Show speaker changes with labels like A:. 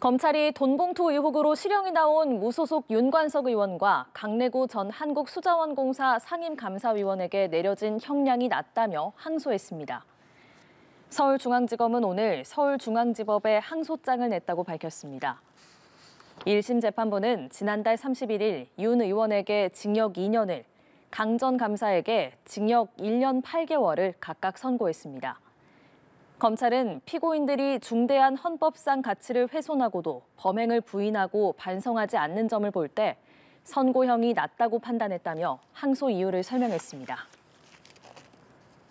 A: 검찰이 돈봉투 의혹으로 실형이 나온 무소속 윤관석 의원과 강내구 전 한국수자원공사 상임감사위원에게 내려진 형량이 낮다며 항소했습니다. 서울중앙지검은 오늘 서울중앙지법에 항소장을 냈다고 밝혔습니다. 1심 재판부는 지난달 31일 윤 의원에게 징역 2년을, 강 전 감사에게 징역 1년 8개월을 각각 선고했습니다. 검찰은 피고인들이 중대한 헌법상 가치를 훼손하고도 범행을 부인하고 반성하지 않는 점을 볼 때 선고형이 낮다고 판단했다며 항소 이유를 설명했습니다.